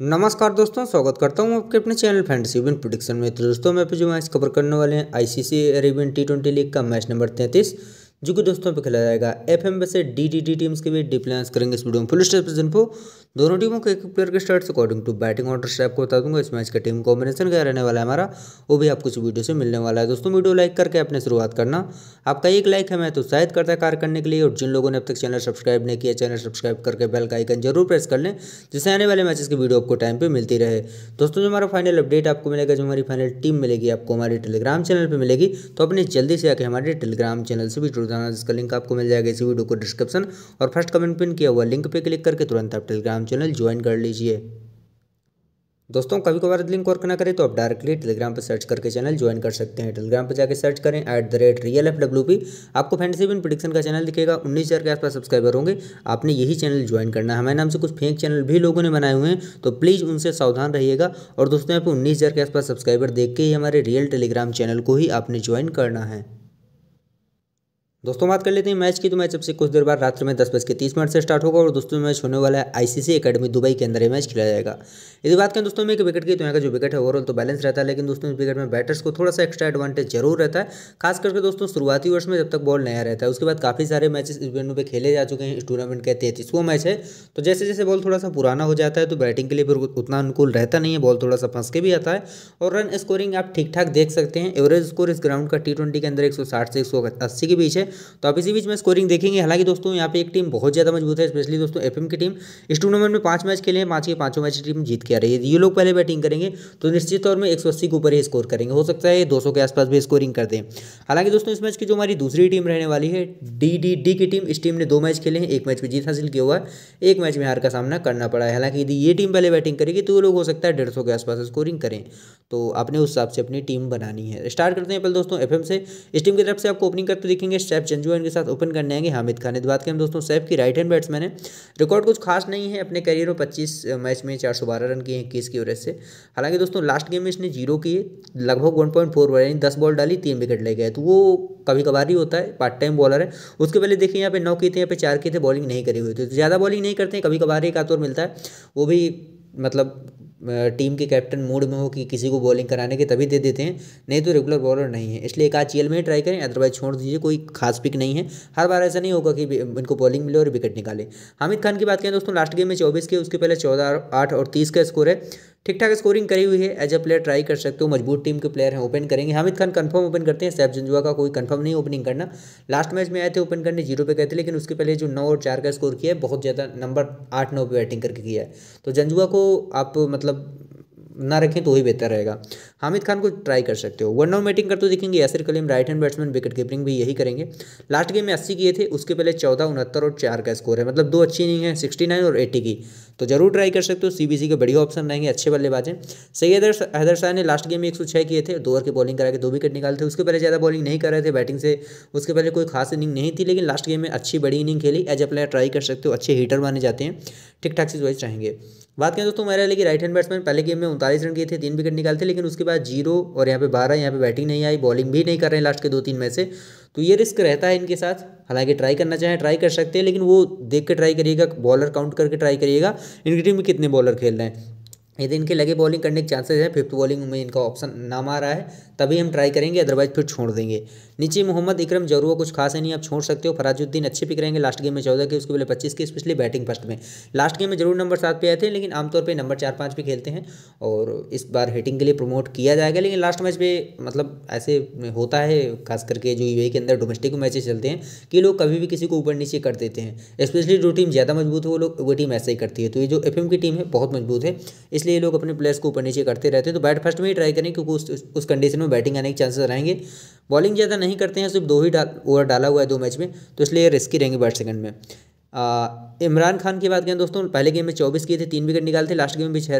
नमस्कार दोस्तों स्वागत करता हूं आपके अपने चैनल फैंटेसी विन प्रोडिक्शन में तो दोस्तों मैं पे जो मैच कवर करने वाले हैं ICC Arabian T twenty league का मैच नंबर तैंतीस जो कि दोस्तों पे खेला जाएगा एफ एम से डी डी डी टीम्स के भी डिप्लेंस करेंगे इस वीडियो में फुल स्टेप इन्फो दोनों टीमों के एक प्लेयर के start according to batting order से आपको बता दूंगा इस मैच का टीम कॉम्बिनेशन क्या रहने वाला है हमारा वो भी आपको इस वीडियो से मिलने वाला है दोस्तों वीडियो लाइक करके अपने शुरुआत करना आपका एक लाइक है मैं तो शायद करता है कार्य करने के लिए और जिन लोगों ने अब तक चैनल सब्सक्राइब नहीं किया चैनल सब्सक्राइब करके बेल का आइकन जरूर प्रेस कर लें जिससे आने वाले मैचेस की वीडियो आपको टाइम पर मिलती रहे दोस्तों जो हमारा फाइनल अपडेट आपको मिलेगा जो हमारी फाइनल टीम मिलेगी आपको हमारे टेलीग्राम चैनल पर मिलेगी तो अपने जल्दी से आके हमारे टेलीग्राम चैनल से भी जाना जिसका लिंक आपको मिल जाएगा इसी वीडियो को डिस्क्रिप्शन और फर्स्ट कमेंट पिन किया हुआ लिंक पे क्लिक करके तुरंत आप टेलीग्राम चैनल ज्वाइन कर लीजिए दोस्तों कभी कभार लिंक वर्क ना करें तो आप डायरेक्टली टेलीग्राम पर सर्च करके चैनल ज्वाइन कर सकते हैं टेलीग्राम पर जाकर सर्च करें at the rate real F W P आपको फैंटेसी बिन प्रिडिक्शन का चैनल दिखेगा उन्नीस हज़ार के आसपास सब्सक्राइबर होंगे आपने यही चैनल ज्वाइन करना है हमारे नाम से कुछ फेक चैनल भी लोगों ने बनाए हुए हैं तो प्लीज़ उनसे सावधान रहिएगा और दोस्तों यहाँ पर उन्नीस हज़ार के आसपास सब्सक्राइबर देख के ही हमारे रियल टेलीग्राम चैनल को ही आपने ज्वाइन करना है दोस्तों बात कर लेते हैं मैच की तो मैच अब से कुछ देर बाद रात्र में दस बज के तीस मिनट से स्टार्ट होगा और दोस्तों मैच होने वाला है आईसीसी एकेडमी दुबई के अंदर ये मैच खेला जाएगा यदि बात करें दोस्तों में एक विकेट की तो यहाँ का जो विकेट है ओवरऑल तो बैलेंस रहता है लेकिन दोस्तों इस विकेट में बैटर्स को थोड़ा सा एक्स्ट्रा एडवांटेज जरूर रहता है खास करके दोस्तों शुरुआती वर्ष में जब तक बॉल नया रहता है उसके बाद काफ़ी सारे मैच इस वेन्यू पर खेले जा चुके हैं इस टूर्नामेंट का तैतीसवां मैच है तो जैसे जैसे बॉल थोड़ा सा पुराना हो जाता है तो बैटिंग के लिए फिर उतना अनुकूल रहता नहीं है बॉल थोड़ा सा फंस के भी आता है और रन स्कोरिंग आप ठीक ठाक देख सकते हैं एवरेज स्कोर इस ग्राउंड का टी के अंदर एक से एक के बीच है तो आप इसी बीच में स्कोरिंग देखेंगे हालांकि दोस्तों यहाँ पे एक टीम बहुत ज़्यादा मजबूत है स्पेशली दोस्तों एफ की टीम इस टूर्नामेंट में पांच मैच खेले हैं पांच के पांचों मैच टीम जीत के आ रही है ये लोग पहले बैटिंग करेंगे तो निश्चित तौर में एक के ऊपर ही स्कोर करेंगे हो सकता है दो के आसपास भी स्कोरिंग कर दें हालांकि दोस्तों इस मैच की जो हमारी दूसरी टीम रहने वाली है डी की टीम इस टीम ने दो मैच खेले हैं एक मैच में जीत हासिल किया हुआ है एक मैच में हार का सामना करना पड़ा है हालांकि यदि ये टीम पहले बैटिंग करेगी तो वो लोग हो सकता है डेढ़ के आसपास स्कोरिंग करें तो आपने उस हिसाब से अपनी टीम बनानी है स्टार्ट करते हैं पहले दोस्तों एफ से इस टीम की तरफ से आपको ओपनिंग करते देखेंगे सैफ चंजू इनके साथ ओपन करने आएंगे हामिद खान बात करें दोस्तों सैफ की राइट हैंड बैट्समैन है रिकॉर्ड कुछ खास नहीं है अपने करियर में पच्चीस मैच में चार सौ बारह रन किए हैं इक्कीस की ओर से हालांकि दोस्तों लास्ट गेम में इसने जीरो किए लगभग वन पॉइंट फोर ओवर यानी दस बॉल डाली तीन विकेट ले गए तो वो कभी कभार ही होता है पार्ट टाइम बॉलर है उसके पहले देखिए यहाँ पे नौ किए थे यहाँ पे चार किए थे बॉलिंग नहीं करी हुई थी तो ज़्यादा बॉलिंग नहीं करते हैं कभी कभार एक आतौर मिलता है वो भी मतलब टीम के कैप्टन मूड में हो कि किसी को बॉलिंग कराने के तभी दे देते हैं नहीं तो रेगुलर बॉलर नहीं है इसलिए एक आज चीएल में ही ट्राई करें अदरवाइज छोड़ दीजिए कोई खास पिक नहीं है हर बार ऐसा नहीं होगा कि इनको बॉलिंग मिले और विकेट निकाले हामिद खान की बात करें तो दोस्तों लास्ट गेम में चौबीस के उसके पहले चौदह आठ और तीस का स्कोर है ठीक ठाक स्कोरिंग करी हुई है एज अ प्लेयर ट्राई कर सकते हो मजबूत टीम के प्लेयर हैं ओपन करेंगे हामिद खान कंफर्म ओपन करते हैं सैफ जंजुआ का कोई कंफर्म नहीं ओपनिंग करना लास्ट मैच में आए थे ओपन करने जीरो पे गए थे लेकिन उसके पहले जो नौ और चार का स्कोर किया है बहुत ज़्यादा नंबर आठ नौ पे बैटिंग करके किया है तो जंजुआ को आप मतलब मतलब ना रखें तो वही बेहतर रहेगा हामिद खान को ट्राई कर सकते हो वन डाउन बैटिंग करते देखेंगे Yasir Kaleem right hand batsman wicket keeping भी यही करेंगे लास्ट गेम में अस्सी किए थे उसके पहले चौदह उनहत्तर और चार का स्कोर है मतलब दो अच्छी इनिंग है सिक्सटी नाइन और एट्टी की तो जरूर ट्राई कर सकते हो सी के बढ़िया ऑप्शन रहेंगे अच्छे बल्लेबाज हैं सैयद हैदर शाह ने लास्ट गेम में एक सौ छः किए थे दो ओवर की बॉलिंग करा के दो विकेट निकाले थे उसके पहले ज़्यादा बॉलिंग नहीं कर रहे थे बैटिंग से उसके पहले कोई खास इनिंग नहीं थी लेकिन लास्ट गेम में अच्छी बड़ी इनिंग खेली एज अ प्लेयर ट्राई कर सकते हो अच्छे हीटर माने जाते हैं ठीक ठाक से वाइज चाहेंगे बात करें दोस्तों हमारे लेकिन राइट हैंड बैट्समैन पहले गेम में उनतालीस रन किए थे तीन विकेट निकाले थे लेकिन उसके बाद जीरो और यहाँ पे बारह यहाँ पे बैटिंग नहीं आई बॉलिंग भी नहीं कर रहे हैं लास्ट के दो तीन में से तो ये रिस्क रहता है इनके साथ हालांकि ट्राई करना चाहें ट्राई कर सकते हैं लेकिन वो देख के ट्राई करिएगा बॉलर काउंट करके ट्राई करिएगा इनकी टीम में कितने बॉलर खेल रहे हैं यदि इनके लगे बॉलिंग करने के चांसेस है फिफ्थ बॉलिंग में इनका ऑप्शन नाम आ रहा है तभी हम ट्राई करेंगे अदरवाइज फिर छोड़ देंगे नीचे मोहम्मद इक्रम जरूर कुछ खास है नहीं आप छोड़ सकते हो फराजुद्दीन अच्छे पिक रहेंगे लास्ट गेम में चौदह के उसके बोले पच्चीस के स्पेशली बैटिंग फर्स्ट में लास्ट गेम में जरूर नंबर सात पे आए थे लेकिन आमतौर पर नंबर चार पाँच भी खेलते हैं और इस बार हिटिंग के लिए प्रमोट किया जाएगा लेकिन लास्ट मैच पर मतलब ऐसे होता है खास करके जो यू e के अंदर डोमेस्टिक मैचेज चलते हैं कि लोग कभी भी किसी को ऊपर नीचे कर देते हैं स्पेशली जो टीम ज़्यादा मजबूत है वो लोग वो टीम ऐसे ही करती है तो ये जो एफ की टीम है बहुत मजबूत है इसलिए इसलिए लोग अपने प्लेयर्स को ऊपर नीचे करते रहते हैं तो बैट फर्स्ट में ही ट्राई करें क्योंकि उस उस कंडीशन में बैटिंग आने के चांसेस रहेंगे बॉलिंग ज़्यादा नहीं करते हैं सिर्फ दो ही ओवर डाला हुआ है दो मैच में तो इसलिए रिस्की रहेंगे बैट सेकंड में इमरान खान की बात करें दोस्तों पहले गेम में चौबीस किए थे तीन विकेट निकाले थे लास्ट गेम में भी छः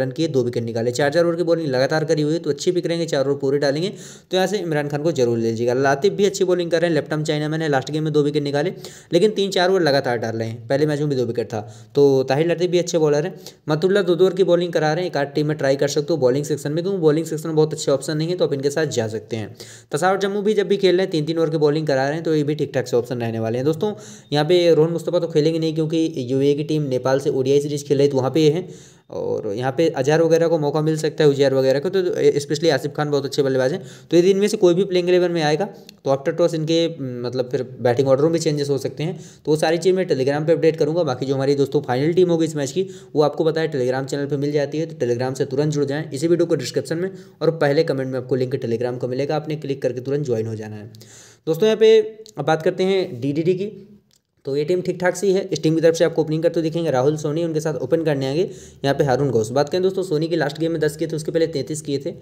रन किए दो विकेट निकाले चार चार ओवर की बॉलिंग लगातार करी हुई है तो अच्छी पिक रहेंगे चार ओवर पूरे डालेंगे तो यहाँ से इमरान खान को जरूर ले लीजिएगा लातिफ भी अच्छी बॉलिंग कर रहे हैं लेफ्ट आर्म चाइना मैंने लास्ट गेम में दो विकेट निकाले लेकिन तीन चार ओवर लगातार डाल रहे हैं पहले मैच में भी दो विकेट था तो ताहिर लातिफ भी अच्छे बॉलर हैं मतुल्ला दो दो ओवर की बॉलिंग करा रहे हैं एक आठ टीम में ट्राई कर सकते हो बॉलिंग सेक्शन में क्योंकि बॉलिंग सेक्शन में बहुत अच्छे ऑप्शन नहीं है तो आप इनके साथ जा सकते हैं तसावर जम्मू भी जब भी खेल रहे हैं तीन तीन ओवर की बॉलिंग करा रहे हैं तो ये भी ठीक ठाक से ऑप्शन रहने वाले हैं दोस्तों यहाँ पे रोहन मुस्तफ़ा तो खेलेंगे नहीं क्योंकि यूए की टीम नेपाल से ओडीआई सीरीज खेल रही तो वहाँ पे हैं और यहाँ पे अजहर वगैरह को मौका मिल सकता है उजहर वगैरह को तो स्पेशली आसिफ खान बहुत अच्छे बल्लेबाज हैं तो यदि इनमें से कोई भी प्लेइंग एलेवन में आएगा तो आफ्टर टॉस इनके मतलब फिर बैटिंग ऑर्डर में चेंजेस हो सकते हैं तो वो सारी चीज़ मैं टेलीग्राम पे अपडेट करूँगा बाकी जो हमारी दोस्तों फाइनल टीम होगी इस मैच की वो आपको बताया टेलीग्राम चैनल पर मिल जाती है तो टेलीग्राम से तुरंत जुड़ जाएँ इसी वीडियो को डिस्क्रिप्शन में और पहले कमेंट में आपको लिंक टेलीग्राम का मिलेगा आपने क्लिक करके तुरंत ज्वाइन हो जाना है दोस्तों यहाँ पे अब बात करते हैं डी की तो ये टीम ठीक ठाक सी है इस टीम की तरफ से आपको ओपनिंग करते दिखेंगे राहुल सोनी उनके साथ ओपन करने आएंगे यहाँ पे हारून घोष बात करें दोस्तों सोनी की लास्ट गेम में दस किए थे उसके पहले तैंतीस किए थे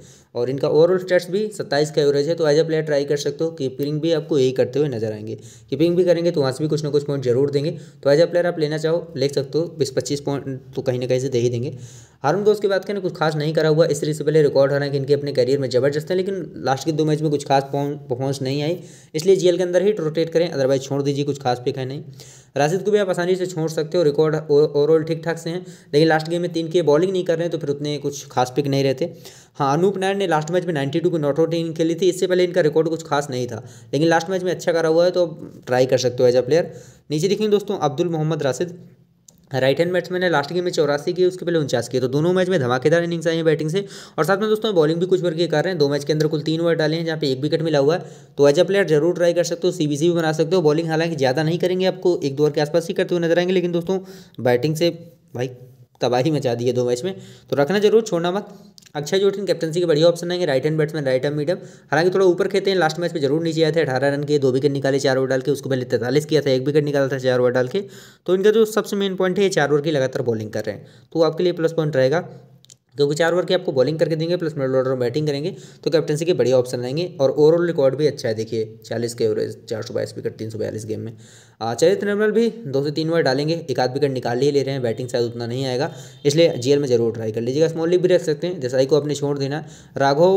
और इनका ओवरऑल स्टेट्स भी सत्ताईस का एवरेज है तो एज अ प्लेयर ट्राई कर सकते हो कीपिंग भी आपको यही करते हुए नजर आएंगे कीपिंग भी करेंगे तो वहाँ से भी कुछ ना कुछ पॉइंट जरूर देंगे तो एज अ प्लेयर आप लेना चाहो ले सकते हो बीस पच्चीस पॉइंट तो कहीं ना कहीं से दे ही देंगे हारून घोष की बात करें कुछ खास नहीं करा हुआ इस तरीके से पहले रिकॉर्ड कि इनके अपने करियर में जबरदस्त है लेकिन लास्ट के दो मैच में कुछ खास परफॉर्मेंस नहीं आई इसलिए जीएल के अंदर ही रोटेट करें अदरवाइज छोड़ दीजिए कुछ खास पिक है नहीं राशिद को भी आप आसानी से छोड़ सकते हो रिकॉर्ड ओवरऑल ठीक ठाक से हैं लेकिन लास्ट गेम में तीन के बॉलिंग नहीं कर रहे हैं तो फिर उतने कुछ खास पिक नहीं रहते हाँ अनूप नायर ने लास्ट मैच में नाइन्टी टू को नॉट आउट इन खेली थी इससे पहले इनका रिकॉर्ड कुछ खास नहीं था लेकिन लास्ट मैच में अच्छा करा हुआ है तो ट्राई कर सकते हो एज अ प्लेयर नीचे देखेंगे दोस्तों Abdul Mohammad Rashid right hand match मैंने लास्ट गेम में चौरासी की उसके पहले उनचास की तो दोनों मैच में धमाकेदार इनिंग्स आई है बैटिंग से और साथ में दोस्तों बॉलिंग भी कुछ भर के कर रहे हैं दो मैच के अंदर कुल तीन ओवर डाले हैं जहाँ पे एक विकेट मिला हुआ है तो एज अ प्लेयर जरूर ट्राई कर सकते हो सी भी बना सकते हो बॉलिंग हालांकि ज़्यादा नहीं करेंगे आपको एक दो ओवर के आसपास ही करते हुए नजर आएंगे लेकिन दोस्तों बैटिंग से भाई तबाही मचा दी है दो मैच में तो रखना जरूर छोड़ना मत अक्षय जोटिन कैप्टनसी के बढ़िया ऑप्शन आएंगे right hand batsman right hand medium हालांकि थोड़ा ऊपर खेते हैं लास्ट मैच में जरूर नीचे आए थे अठारह रन के दो विकेट निकाले चार ओवर डाल के उसको पहले तैतालीस किया था एक विकेट निकाला था चार ओवर डाल के तो इनका जो सबसे मेन पॉइंट है चार ओवर की लगातार बॉलिंग कर रहे हैं तो आपके लिए प्लस पॉइंट रहेगा क्योंकि चार ओवर की आपको बॉलिंग करके देंगे प्लस मिडल ऑर्डर बैटिंग करेंगे तो कैप्टनसी के बढ़िया ऑप्शन रहेंगे और ओवरऑल रिकॉर्ड भी अच्छा है देखिए चालीस के एवरेज चार सौ बाईस विकेट तीन सौ बयालीस गेम में चरित निर्मल भी दो से तीन ओवर डालेंगे एक आध विकेट निकाल ही ले रहे हैं बैटिंग शायद उतना नहीं आएगा इसलिए जीएल में जरूर ट्राई कर लीजिएगा स्मॉल लीग भी रख सकते हैं ही को अपने छोड़ देना राघव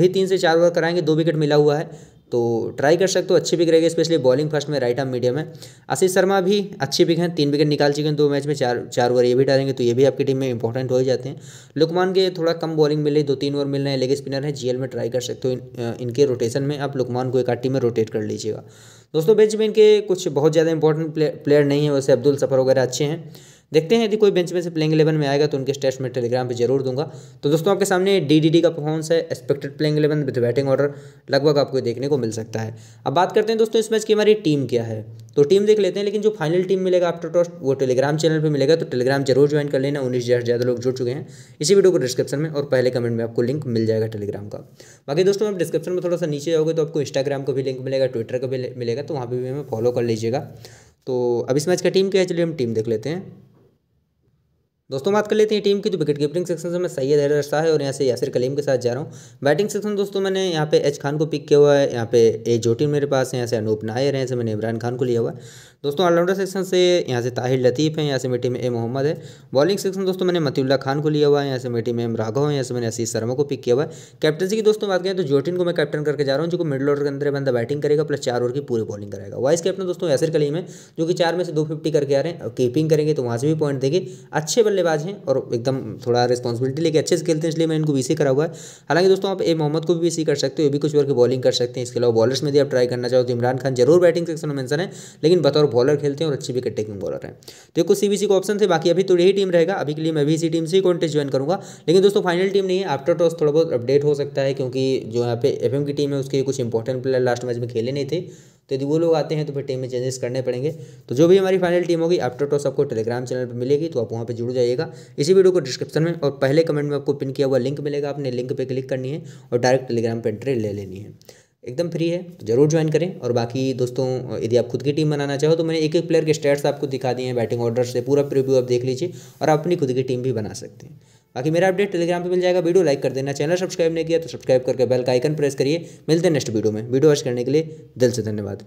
भी तीन से चार ओवर कराएंगे दो विकेट मिला हुआ है तो ट्राई कर सकते हो अच्छी पिक रहेगी स्पेशली बॉलिंग फर्स्ट में राइट आर्म मीडियम है आशीष शर्मा भी अच्छी पिक हैं तीन विकेट निकाल चुके हैं दो मैच में चार चार ओवर ये भी डालेंगे तो ये भी आपकी टीम में इंपॉर्टेंट हो ही जाते हैं लुकमान के थोड़ा कम बॉलिंग मिल रही दो तीन ओवर मिल रहे हैं लेग स्पिनर है जीएल में ट्राई कर सकते हो इनके रोटेशन में आप लुकमान को एक आठ टीम में रोटेट कर लीजिएगा दोस्तों बेच में इनके कुछ बहुत ज़्यादा इंपॉर्टेंट प्लेयर नहीं है वैसे अब्दुल सफ़र वगैरह अच्छे हैं देखते हैं यदि कोई बेंच में से प्लेइंग इलेवन में आएगा तो उनके स्टेट्स में टेलीग्राम पर जरूर दूंगा तो दोस्तों आपके सामने डी का परफॉर्मेंस है expected playing eleven with batting order लगभग आपको देखने को मिल सकता है अब बात करते हैं दोस्तों इस मैच की हमारी टीम क्या है तो टीम देख लेते हैं लेकिन जो फाइनल टीम मिलेगा आफ्टर टॉस्ट वो टेलीग्राम चैनल पर मिलेगा तो टेलीग्राम जरूर ज्वाइन कर लेना उन्नीस हज़ार ज़्यादा लोग जुड़ चुके हैं इसी वीडियो को डिस्क्रिप्शन में और पहले कमेंट में आपको लिंक मिल जाएगा टेलीग्राम का बाकी दोस्तों आप डिस्क्रिप्शन में थोड़ा सा नीचे जाओगे तो आपको इंस्टाग्राम का भी लिंक मिलेगा ट्विटर का भी मिलेगा तो वहाँ पर भी हमें फॉलो कर लीजिएगा तो अब इस मैच का टीम क्या है चलिए हम टीम देख लेते हैं दोस्तों बात कर लेते हैं टीम की तो विकेट कीपिंग सेक्शन से मैं सैयद हैदर शाह है और यहाँ से यासिर कलीम के साथ जा रहा हूँ बैटिंग सेक्शन दोस्तों मैंने यहाँ पे एच खान को पिक किया हुआ है यहाँ पे ए जोटिन मेरे पास है यहाँ से अनूप नायर है से मैंने इमरान खान को लिया हुआ है दोस्तों ऑलराउंडर सेक्शन से यहाँ से ताहिर लतीफ़ है यहाँ से मेरी टीम ए मोहम्मद है बॉलिंग सेक्शन दोस्तों मैंने मतील्ला खान को लिया हुआ है यहाँ से मेरी टीम एम राघव है यहाँ से मैंने आशीष शर्मा को पिक किया हुआ है कैप्टनसी की दोस्तों बात करें तो जोटिन को मैं कैप्टन करके जा रहा हूँ जो मिडिल ऑर्डर के अंदर बंदा बैटिंग करेगा प्लस चार ओवर की पूरी बॉलिंग कराएगा वाइस कैप्टन दोस्तों यासिर कलीम है जो कि चार में से दो फिफ्टी करके आ रहे हैं कीपिंग करेंगे तो वहाँ से भी पॉइंट देंगे अच्छे बल्ले बल्लेबाज हैं और एकदम थोड़ा रिस्पॉन्सिबिलिटी लेके अच्छे से खेलते हैं इसलिए मैं इनको बीसी करा हुआ है हालांकि दोस्तों आप ए मोहम्मद को भी बीसी कर सकते हो भी कुछ वर्ग बॉलिंग कर सकते हैं इसके अलावा बॉलर्स में भी आप ट्राई करना चाहो तो इमरान खान जरूर बैटिंग सेक्शन में मैंसन है लेकिन बतौर बॉलर खेलते हैं और अच्छी विकेट टेकिंग बॉलर है तो सी बी का ऑप्शन थे बाकी अभी तो यही टीम रहेगा अभी के लिए मैं भी इसी टीम से ही कॉन्टेस्ट ज्वाइन करूँगा लेकिन दोस्तों फाइनल टीम नहीं है आफ्टर टॉस थोड़ा बहुत अपडेट हो सकता है क्योंकि जो यहाँ पे एफ की टीम है उसके कुछ इंपॉर्टेंट प्लेयर लास्ट मैच में खेले नहीं थे तो यदि वो लोग आते हैं तो फिर टीम में चेंजेस करने पड़ेंगे तो जो भी हमारी फाइनल टीम होगी आफ्टर टॉस आपको टेलीग्राम चैनल पर मिलेगी तो आप वहाँ पर जुड़ जाइएगा इसी वीडियो को डिस्क्रिप्शन में और पहले कमेंट में आपको पिन किया हुआ लिंक मिलेगा आपने लिंक पर क्लिक करनी है और डायरेक्ट टेलीग्राम पर एंट्री ले लेनी है एकदम फ्री है तो जरूर ज्वाइन करें और बाकी दोस्तों यदि आप खुद की टीम बनाना चाहो तो मैंने एक एक प्लेयर के स्टेट्स आपको दिखा दिए हैं बैटिंग ऑर्डर से पूरा प्रीव्यू आप देख लीजिए और आप अपनी खुद की टीम भी बना सकते हैं बाकी मेरा अपडेट टेलीग्राम पे मिल जाएगा वीडियो लाइक कर देना चैनल सब्सक्राइब नहीं किया तो सब्सक्राइब करके बेल का आइकन प्रेस करिए मिलते हैं नेक्स्ट वीडियो में वीडियो वॉच करने के लिए दिल से धन्यवाद